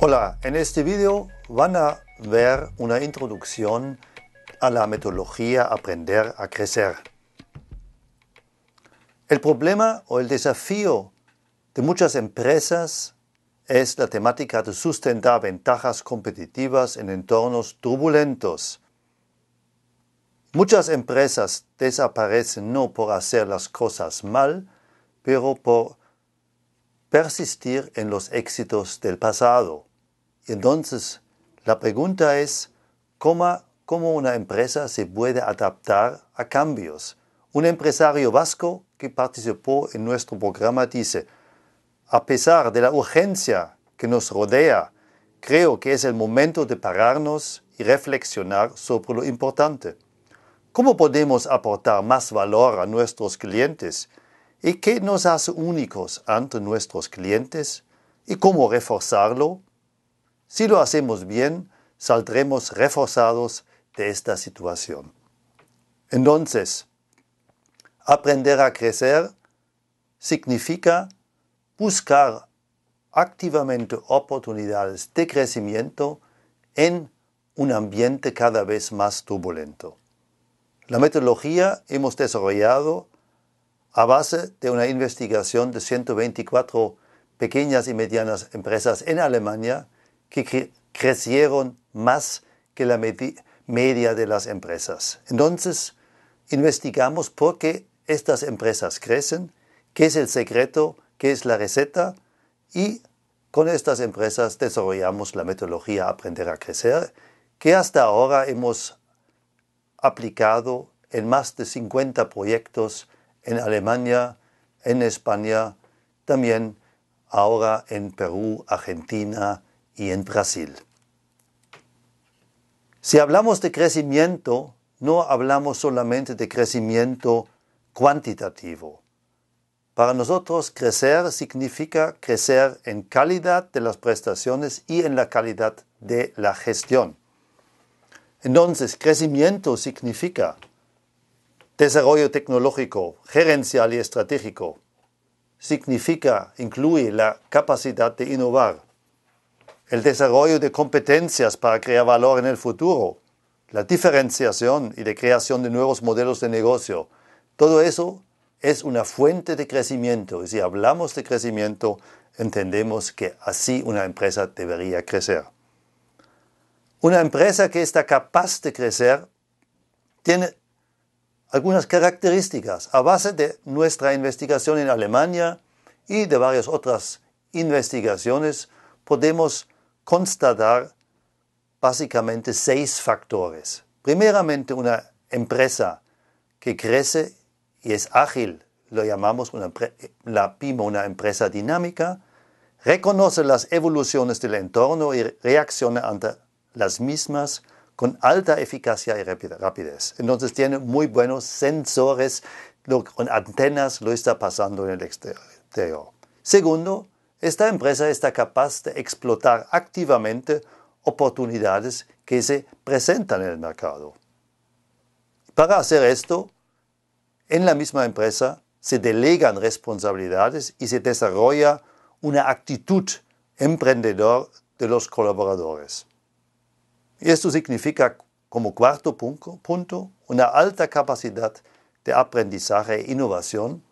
Hola, en este vídeo van a ver una introducción a la metodología Aprender a Crecer. El problema o el desafío de muchas empresas es la temática de sustentar ventajas competitivas en entornos turbulentos. Muchas empresas desaparecen no por hacer las cosas mal, pero por persistir en los éxitos del pasado. Entonces, la pregunta es, ¿cómo, una empresa se puede adaptar a cambios? Un empresario vasco que participó en nuestro programa dice, a pesar de la urgencia que nos rodea, creo que es el momento de pararnos y reflexionar sobre lo importante. ¿Cómo podemos aportar más valor a nuestros clientes? ¿Y qué nos hace únicos ante nuestros clientes? ¿Y cómo reforzarlo si lo hacemos bien, saldremos reforzados de esta situación. Entonces, aprender a crecer significa buscar activamente oportunidades de crecimiento en un ambiente cada vez más turbulento. La metodología hemos desarrollado a base de una investigación de 124 pequeñas y medianas empresas en Alemania que crecieron más que la media de las empresas. Entonces, investigamos por qué estas empresas crecen, qué es el secreto, qué es la receta y con estas empresas desarrollamos la metodología Aprender a Crecer, que hasta ahora hemos aplicado en más de 50 proyectos en Alemania, en España, también ahora en Perú, Argentina, y en Brasil. Si hablamos de crecimiento, no hablamos solamente de crecimiento cuantitativo. Para nosotros, crecer significa crecer en calidad de las prestaciones y en la calidad de la gestión. Entonces, crecimiento significa desarrollo tecnológico, gerencial y estratégico. Significa, incluye la capacidad de innovar, el desarrollo de competencias para crear valor en el futuro, la diferenciación y la creación de nuevos modelos de negocio. Todo eso es una fuente de crecimiento y si hablamos de crecimiento, entendemos que así una empresa debería crecer. Una empresa que está capaz de crecer tiene algunas características a base de nuestra investigación en Alemania y de varias otras investigaciones podemos constatar básicamente seis factores. Primeramente, una empresa que crece y es ágil, lo llamamos la PIMA, una empresa dinámica, reconoce las evoluciones del entorno y reacciona ante las mismas con alta eficacia y rapidez. Entonces tiene muy buenos sensores con antenas, lo está pasando en el exterior. Segundo, esta empresa está capaz de explotar activamente oportunidades que se presentan en el mercado. Para hacer esto, en la misma empresa se delegan responsabilidades y se desarrolla una actitud emprendedora de los colaboradores. esto significa, como cuarto punto, una alta capacidad de aprendizaje e innovación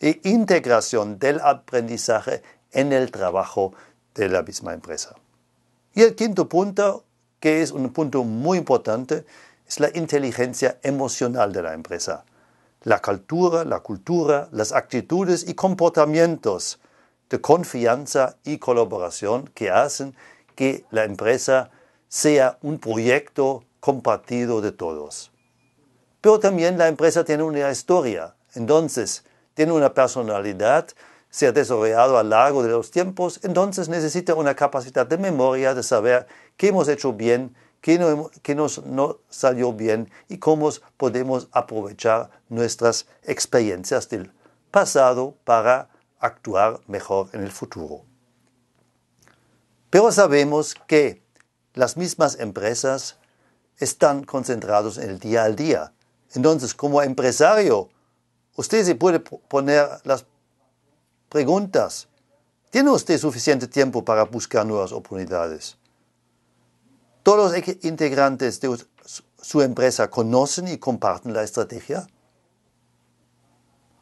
e integración del aprendizaje en el trabajo de la misma empresa. Y el quinto punto, que es un punto muy importante, es la inteligencia emocional de la empresa. La cultura, la cultura, las actitudes y comportamientos de confianza y colaboración que hacen que la empresa sea un proyecto compartido de todos. Pero también la empresa tiene una historia, entonces tiene una personalidad se ha desarrollado a lo largo de los tiempos, entonces necesita una capacidad de memoria de saber qué hemos hecho bien, qué, nos salió bien y cómo podemos aprovechar nuestras experiencias del pasado para actuar mejor en el futuro. Pero sabemos que las mismas empresas están concentradas en el día al día. Entonces, como empresario, usted se puede poner las preguntas. ¿Tiene usted suficiente tiempo para buscar nuevas oportunidades? ¿Todos los integrantes de su empresa conocen y comparten la estrategia?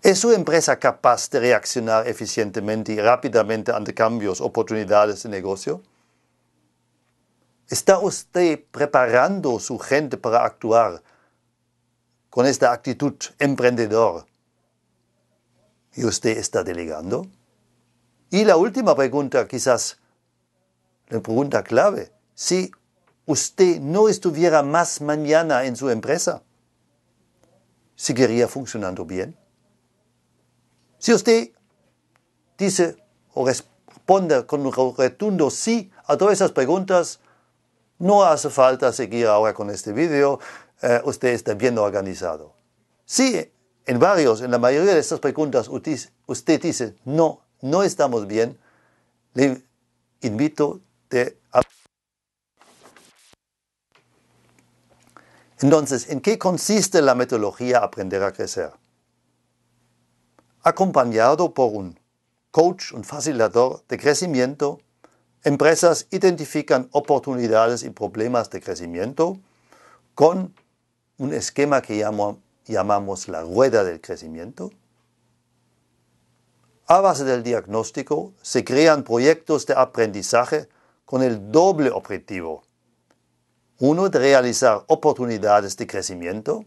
¿Es su empresa capaz de reaccionar eficientemente y rápidamente ante cambios, oportunidades de negocio? ¿Está usted preparando a su gente para actuar con esta actitud emprendedora? y usted está delegando? Y la última pregunta, quizás la pregunta clave, si usted no estuviera más mañana en su empresa, ¿seguiría funcionando bien? Si usted dice o responde con un rotundo sí a todas esas preguntas, no hace falta seguir ahora con este video, eh, usted está bien organizado. Sí en varios, en la mayoría de estas preguntas, usted dice, no, no estamos bien, le invito de a... Entonces, ¿en qué consiste la metodología Aprender a Crecer? Acompañado por un coach, un facilitador de crecimiento, empresas identifican oportunidades y problemas de crecimiento con un esquema que llamo llamamos la rueda del crecimiento, a base del diagnóstico se crean proyectos de aprendizaje con el doble objetivo. Uno de realizar oportunidades de crecimiento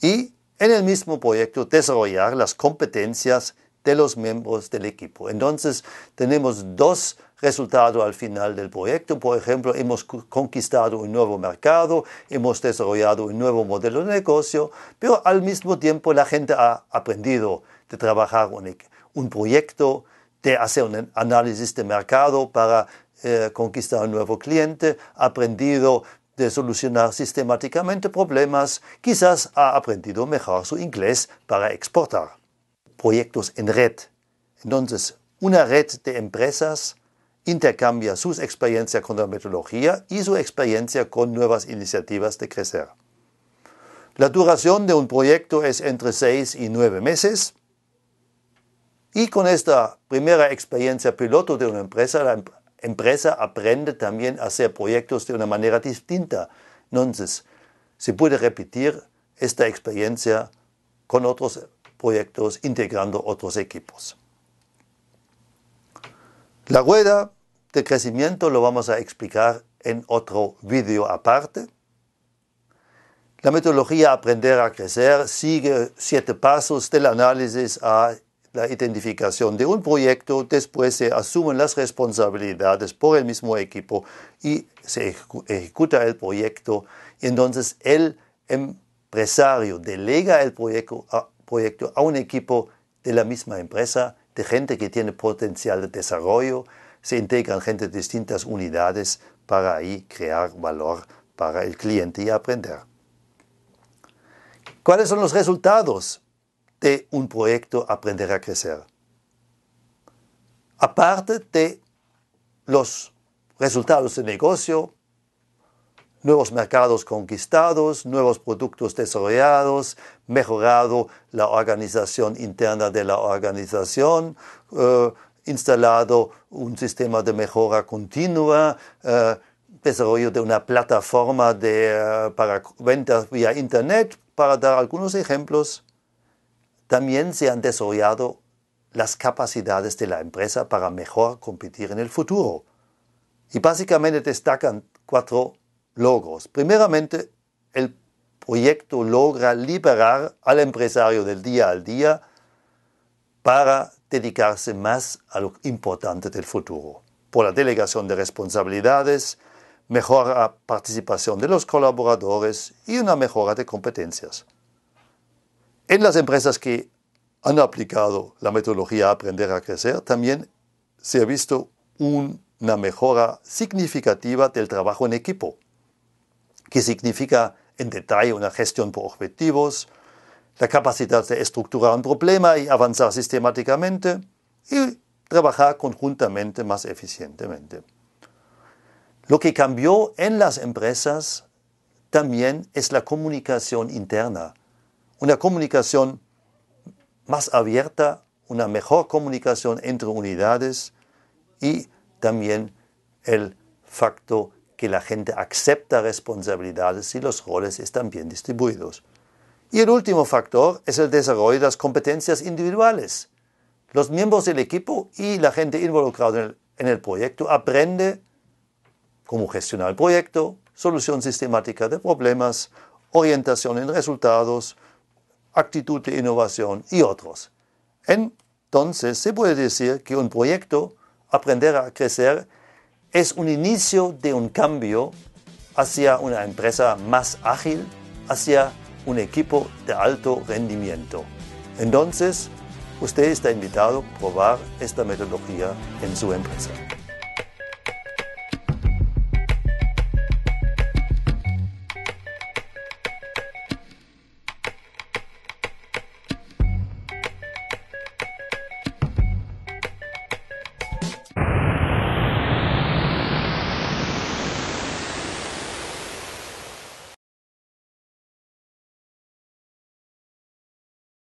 y en el mismo proyecto desarrollar las competencias de los miembros del equipo. Entonces tenemos dos resultado al final del proyecto. Por ejemplo, hemos conquistado un nuevo mercado, hemos desarrollado un nuevo modelo de negocio, pero al mismo tiempo la gente ha aprendido de trabajar un, un proyecto, de hacer un análisis de mercado para eh, conquistar un nuevo cliente, ha aprendido de solucionar sistemáticamente problemas, quizás ha aprendido mejor su inglés para exportar. Proyectos en red. Entonces, una red de empresas intercambia sus experiencias con la metodología y su experiencia con nuevas iniciativas de crecer. La duración de un proyecto es entre seis y nueve meses. Y con esta primera experiencia piloto de una empresa, la empresa aprende también a hacer proyectos de una manera distinta. Entonces, se puede repetir esta experiencia con otros proyectos, integrando otros equipos. La rueda de crecimiento lo vamos a explicar en otro vídeo aparte. La metodología Aprender a Crecer sigue siete pasos del análisis a la identificación de un proyecto, después se asumen las responsabilidades por el mismo equipo y se ejecuta el proyecto. Entonces el empresario delega el proyecto proyecto a un equipo de la misma empresa, de gente que tiene potencial de desarrollo, se integran gente de distintas unidades para ahí crear valor para el cliente y aprender. ¿Cuáles son los resultados de un proyecto Aprender a Crecer? Aparte de los resultados de negocio, nuevos mercados conquistados, nuevos productos desarrollados, mejorado la organización interna de la organización, eh, instalado un sistema de mejora continua, eh, desarrollo de una plataforma eh, para ventas vía Internet, para dar algunos ejemplos. También se han desarrollado las capacidades de la empresa para mejor competir en el futuro. Y básicamente destacan cuatro logros. Primeramente, el proyecto logra liberar al empresario del día al día para dedicarse más a lo importante del futuro, por la delegación de responsabilidades, mejor participación de los colaboradores y una mejora de competencias. En las empresas que han aplicado la metodología Aprender a Crecer, también se ha visto una mejora significativa del trabajo en equipo, que significa en detalle una gestión por objetivos, la capacidad de estructurar un problema y avanzar sistemáticamente y trabajar conjuntamente más eficientemente. Lo que cambió en las empresas también es la comunicación interna, una comunicación más abierta, una mejor comunicación entre unidades y también el facto que la gente acepta responsabilidades y los roles están bien distribuidos. Y el último factor es el desarrollo de las competencias individuales. Los miembros del equipo y la gente involucrada en el, proyecto aprende cómo gestionar el proyecto, solución sistemática de problemas, orientación en resultados, actitud de innovación y otros. Entonces se puede decir que un proyecto, aprender a crecer, es un inicio de un cambio hacia una empresa más ágil, hacia un equipo de alto rendimiento. Entonces, usted está invitado a probar esta metodología en su empresa.